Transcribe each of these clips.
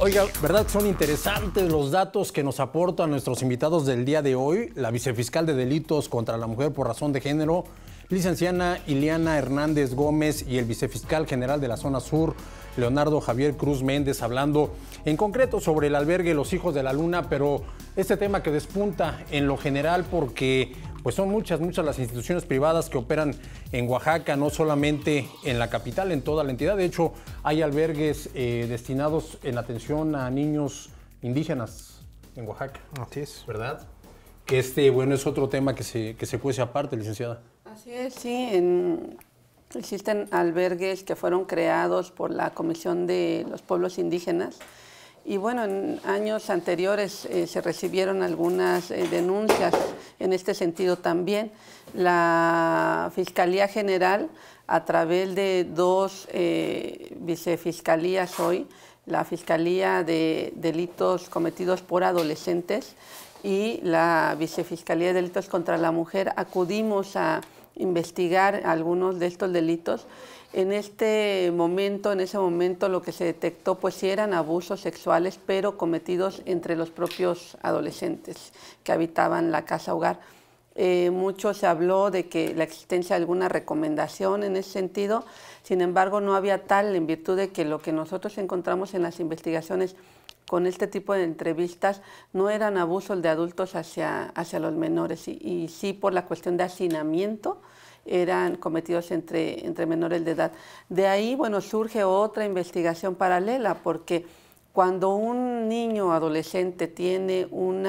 Oiga, ¿verdad? Son interesantes los datos que nos aportan nuestros invitados del día de hoy. La vicefiscal de delitos contra la mujer por razón de género, licenciana Iliana Hernández Gómez y el vicefiscal general de la zona sur, Leonardo Javier Cruz Méndez, hablando en concreto sobre el albergue Los Hijos de la Luna, pero este tema que despunta en lo general porque pues son muchas, muchas las instituciones privadas que operan en Oaxaca, no solamente en la capital, en toda la entidad. De hecho, hay albergues eh, destinados en atención a niños indígenas en Oaxaca. Así es. ¿Verdad? Que este, bueno, es otro tema que se, que cuece aparte, licenciada. Así es, sí. existen albergues que fueron creados por la Comisión de los Pueblos Indígenas y bueno, en años anteriores eh, se recibieron algunas eh, denuncias en este sentido también. La Fiscalía General, a través de dos eh, vicefiscalías hoy, la Fiscalía de Delitos Cometidos por Adolescentes y la Vicefiscalía de Delitos contra la Mujer, acudimos a investigar algunos de estos delitos. En este momento, en ese momento lo que se detectó pues sí eran abusos sexuales, pero cometidos entre los propios adolescentes que habitaban la casa hogar. Eh, mucho se habló de que la existencia de alguna recomendación en ese sentido, sin embargo no había tal en virtud de que lo que nosotros encontramos en las investigaciones con este tipo de entrevistas no eran abusos de adultos hacia, hacia los menores y, sí por la cuestión de hacinamiento eran cometidos entre, entre menores de edad. De ahí, bueno, surge otra investigación paralela porque cuando un niño o adolescente tiene un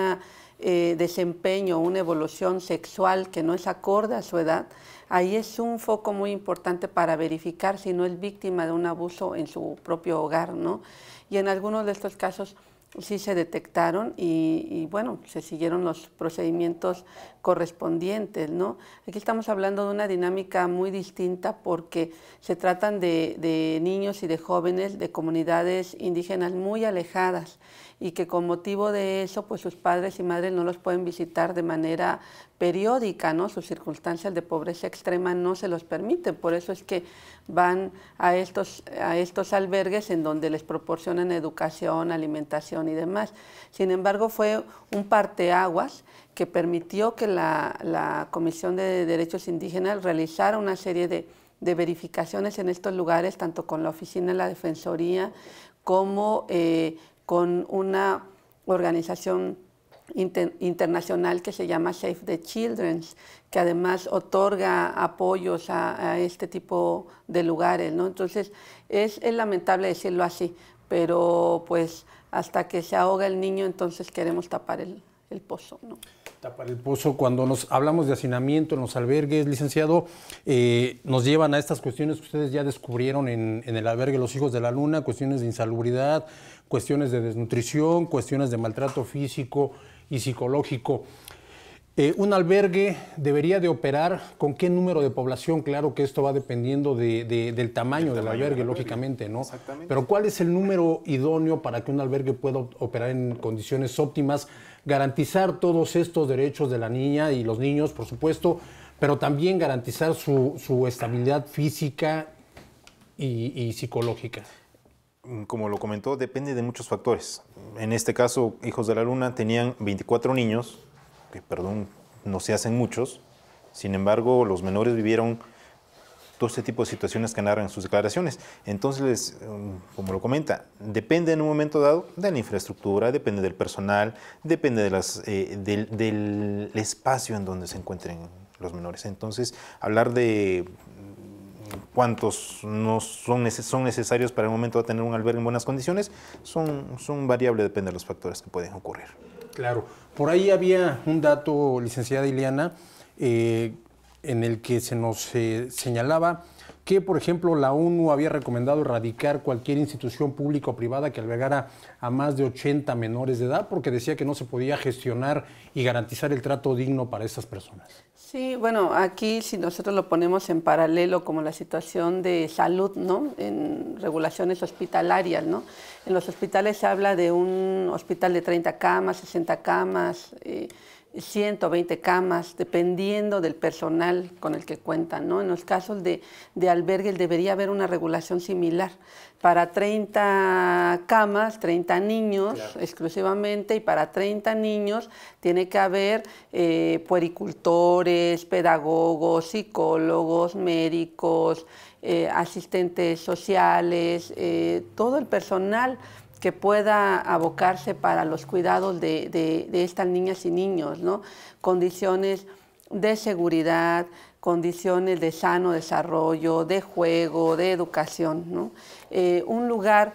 eh, desempeño, una evolución sexual que no es acorde a su edad, ahí es un foco muy importante para verificar si no es víctima de un abuso en su propio hogar, ¿no? y en algunos de estos casos sí se detectaron y, bueno, se siguieron los procedimientos correspondientes, ¿no? Aquí estamos hablando de una dinámica muy distinta porque se tratan de niños y de jóvenes de comunidades indígenas muy alejadas y que con motivo de eso pues sus padres y madres no los pueden visitar de manera periódica, ¿no? Sus circunstancias de pobreza extrema no se los permiten, por eso es que van a estos, a estos albergues en donde les proporcionan educación, alimentación y demás. Sin embargo, fue un parteaguas que permitió que la, Comisión de Derechos Indígenas realizara una serie de, verificaciones en estos lugares, tanto con la oficina de la Defensoría como eh, con una organización internacional que se llama Save the Children, que además otorga apoyos a, este tipo de lugares. Entonces, es, lamentable decirlo así, pero pues hasta que se ahoga el niño, entonces queremos tapar el, pozo. ¿no? Tapar el pozo, cuando nos hablamos de hacinamiento en los albergues, licenciado, eh, nos llevan a estas cuestiones que ustedes ya descubrieron en, en, el albergue Los Hijos de la Luna, cuestiones de insalubridad, cuestiones de desnutrición, cuestiones de maltrato físico y psicológico. Eh, un albergue debería de operar con qué número de población, claro que esto va dependiendo de, del tamaño, del albergue, lógicamente, ¿no? Exactamente. Pero ¿cuál es el número idóneo para que un albergue pueda operar en condiciones óptimas, garantizar todos estos derechos de la niña y los niños, por supuesto, pero también garantizar su, estabilidad física y psicológica? Mm, como lo comentó, depende de muchos factores. En este caso, Hijos de la Luna tenían 24 niños, que perdón, no se hacen muchos. Sin embargo, los menores vivieron todo este tipo de situaciones que narran en sus declaraciones. Entonces, mm, como lo comenta, depende en un momento dado de la infraestructura, depende del personal, depende de las, eh, del, espacio en donde se encuentren los menores. Entonces, hablar de cuántos son, son necesarios para el momento de tener un albergue en buenas condiciones, son, variables, depende de los factores que pueden ocurrir. Claro, por ahí había un dato, licenciada Ileana, eh, en el que se nos eh, señalaba que, por ejemplo, la ONU había recomendado erradicar cualquier institución pública o privada que albergara a más de 80 menores de edad, porque decía que no se podía gestionar y garantizar el trato digno para esas personas. Sí, bueno, aquí si nosotros lo ponemos en paralelo como la situación de salud, ¿no? En regulaciones hospitalarias, ¿no? En los hospitales se habla de un hospital de 30 camas, 60 camas. Eh, 120 camas, dependiendo del personal con el que cuentan. En los casos de, albergue debería haber una regulación similar para 30 camas, 30 niños exclusivamente, y para 30 niños tiene que haber eh, puericultores, pedagogos, psicólogos, médicos, eh, asistentes sociales, eh, todo el personal que pueda abocarse para los cuidados de, estas niñas y niños, ¿no? Condiciones de seguridad, condiciones de sano desarrollo, de juego, de educación, eh, un lugar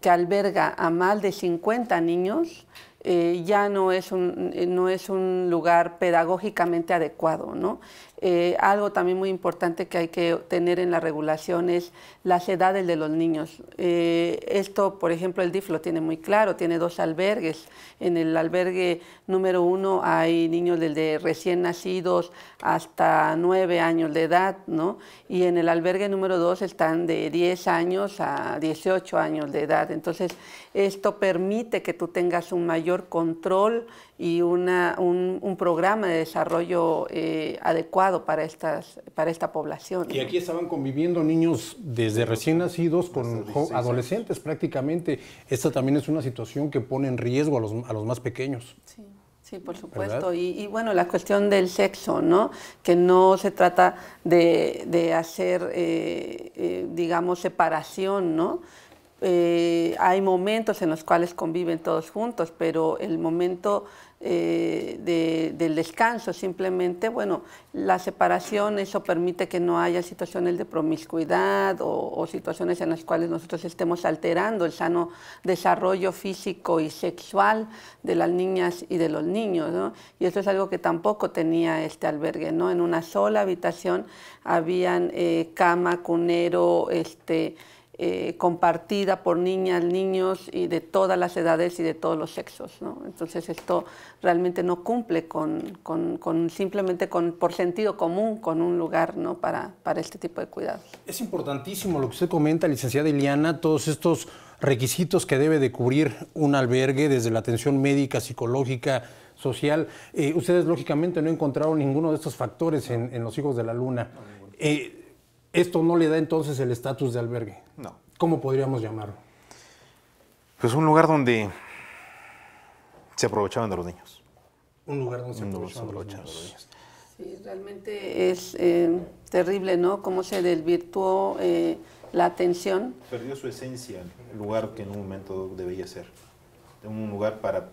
que alberga a más de 50 niños eh, ya no es, un, eh, no es un lugar pedagógicamente adecuado. ¿no? Eh, algo también muy importante que hay que tener en la regulación es las edades de los niños. esto, por ejemplo, el DIF lo tiene muy claro, tiene dos albergues. En el albergue número uno hay niños desde recién nacidos hasta nueve años de edad, ¿no? Y en el albergue número dos están de 10 años a 18 años de edad. Entonces, esto permite que tú tengas un mayor control y un, programa de desarrollo eh, adecuado para, estas, para esta población. Y aquí estaban conviviendo niños desde recién nacidos con adolescentes prácticamente. Esta también es una situación que pone en riesgo a los, más pequeños. Sí. Sí, por supuesto. Y, bueno, la cuestión del sexo, ¿no? Que no se trata de, hacer, eh, eh, digamos, separación, ¿no? Eh, hay momentos en los cuales conviven todos juntos, pero el momento eh, del descanso simplemente, bueno, la separación, eso permite que no haya situaciones de promiscuidad o, situaciones en las cuales nosotros estemos alterando el sano desarrollo físico y sexual de las niñas y de los niños, ¿no? Y eso es algo que tampoco tenía este albergue, ¿no? En una sola habitación habían eh, cama, cunero, este... Eh, compartida por niñas, niños y de todas las edades y de todos los sexos. Entonces esto realmente no cumple con, simplemente con, por sentido común con un lugar para, este tipo de cuidados. Es importantísimo lo que usted comenta, licenciada Iliana, todos estos requisitos que debe de cubrir un albergue desde la atención médica, psicológica, social. Eh, ustedes lógicamente no encontraron ninguno de estos factores en, los hijos de la luna esto no le da entonces el estatus de albergue. No. ¿Cómo podríamos llamarlo? Pues un lugar donde se aprovechaban de los niños. Un lugar donde se aprovechaban, de los niños. Sí, realmente es eh, terrible, ¿no? Cómo se desvirtuó eh, la atención. Perdió su esencia, el lugar que en un momento debía ser. Un lugar para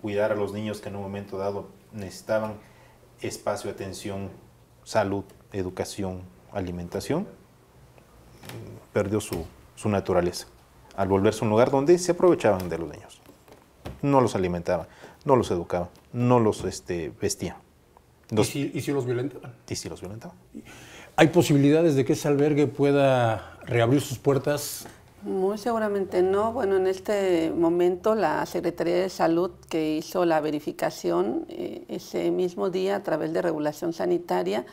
cuidar a los niños que en un momento dado necesitaban espacio, atención, salud, educación, alimentación, perdió su, naturaleza al volverse un lugar donde se aprovechaban de los niños. No los alimentaban, no los educaban, no los este, vestían. ¿Y, si, los violentaban? Y si los violentaban. ¿Hay posibilidades de que ese albergue pueda reabrir sus puertas? Muy seguramente no. Bueno, en este momento la Secretaría de Salud que hizo la verificación eh, ese mismo día a través de regulación sanitaria,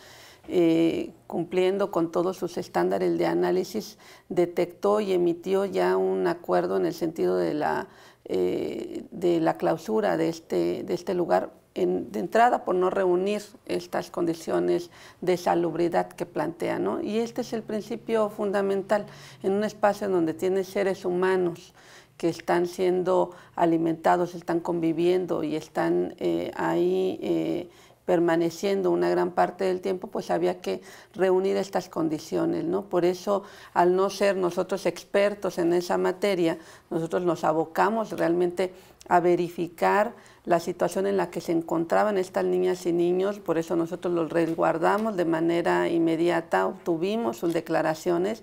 eh, cumpliendo con todos sus estándares de análisis, detectó y emitió ya un acuerdo en el sentido de la, eh, de la clausura de este, de este lugar de entrada por no reunir estas condiciones de salubridad que plantea. ¿no? Y este es el principio fundamental en un espacio donde tiene seres humanos que están siendo alimentados, están conviviendo y están eh, ahí permaneciendo una gran parte del tiempo, pues había que reunir estas condiciones, ¿no? Por eso, al no ser nosotros expertos en esa materia, nosotros nos abocamos realmente a verificar la situación en la que se encontraban estas niñas y niños, por eso nosotros los resguardamos de manera inmediata, obtuvimos sus declaraciones,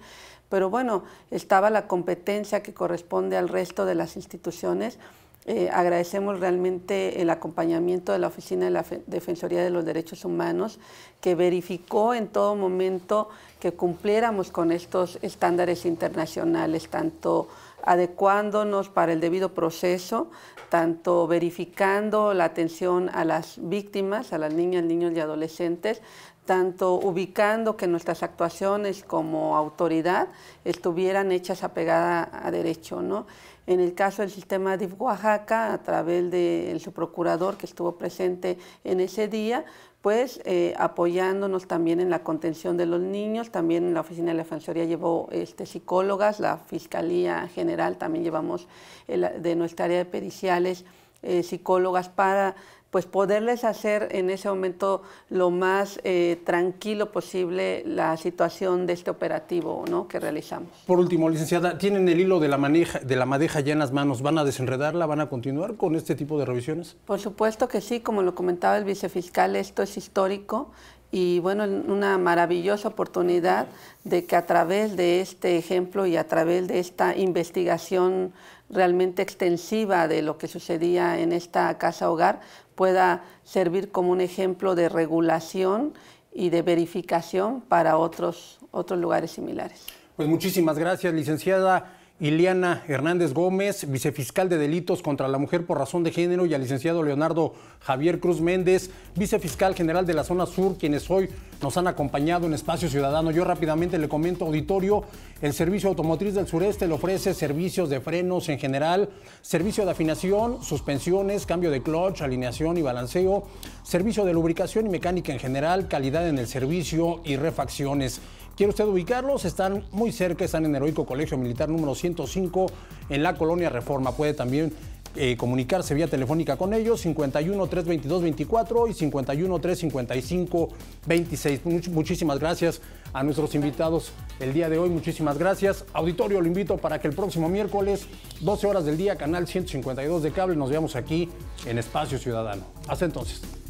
pero bueno, estaba la competencia que corresponde al resto de las instituciones eh, agradecemos realmente el acompañamiento de la Oficina de la Defensoría de los Derechos Humanos, que verificó en todo momento que cumpliéramos con estos estándares internacionales, tanto adecuándonos para el debido proceso, tanto verificando la atención a las víctimas, a las niñas, niños y adolescentes, tanto ubicando que nuestras actuaciones como autoridad estuvieran hechas apegada a derecho. ¿no? En el caso del sistema de Oaxaca, a través de su procurador que estuvo presente en ese día, pues eh, apoyándonos también en la contención de los niños, también en la oficina de la Defensoría llevó este, psicólogas, la Fiscalía General también llevamos eh, de nuestra área de periciales eh, psicólogas para pues poderles hacer en ese momento lo más eh, tranquilo posible la situación de este operativo ¿no? que realizamos. Por último, licenciada, tienen el hilo de la, de la madeja ya en las manos, ¿van a desenredarla? ¿Van a continuar con este tipo de revisiones? Por supuesto que sí, como lo comentaba el vicefiscal, esto es histórico y bueno, una maravillosa oportunidad de que a través de este ejemplo y a través de esta investigación realmente extensiva de lo que sucedía en esta casa hogar pueda servir como un ejemplo de regulación y de verificación para otros, otros lugares similares. Pues muchísimas gracias, licenciada. Iliana Hernández Gómez, vicefiscal de Delitos contra la Mujer por Razón de Género, y al licenciado Leonardo Javier Cruz Méndez, vicefiscal general de la zona sur, quienes hoy nos han acompañado en Espacio Ciudadano. Yo rápidamente le comento, auditorio, el Servicio Automotriz del Sureste le ofrece servicios de frenos en general, servicio de afinación, suspensiones, cambio de clutch, alineación y balanceo, servicio de lubricación y mecánica en general, calidad en el servicio y refacciones. Quiere usted ubicarlos, están muy cerca, están en Heroico Colegio Militar número 105 en la colonia Reforma. Puede también eh, comunicarse vía telefónica con ellos, 51 322 24 y 51 355 26. muchísimas gracias a nuestros invitados el día de hoy, muchísimas gracias. Auditorio, lo invito para que el próximo miércoles, 12 horas del día, canal 152 de cable, nos veamos aquí en Espacio Ciudadano. Hasta entonces.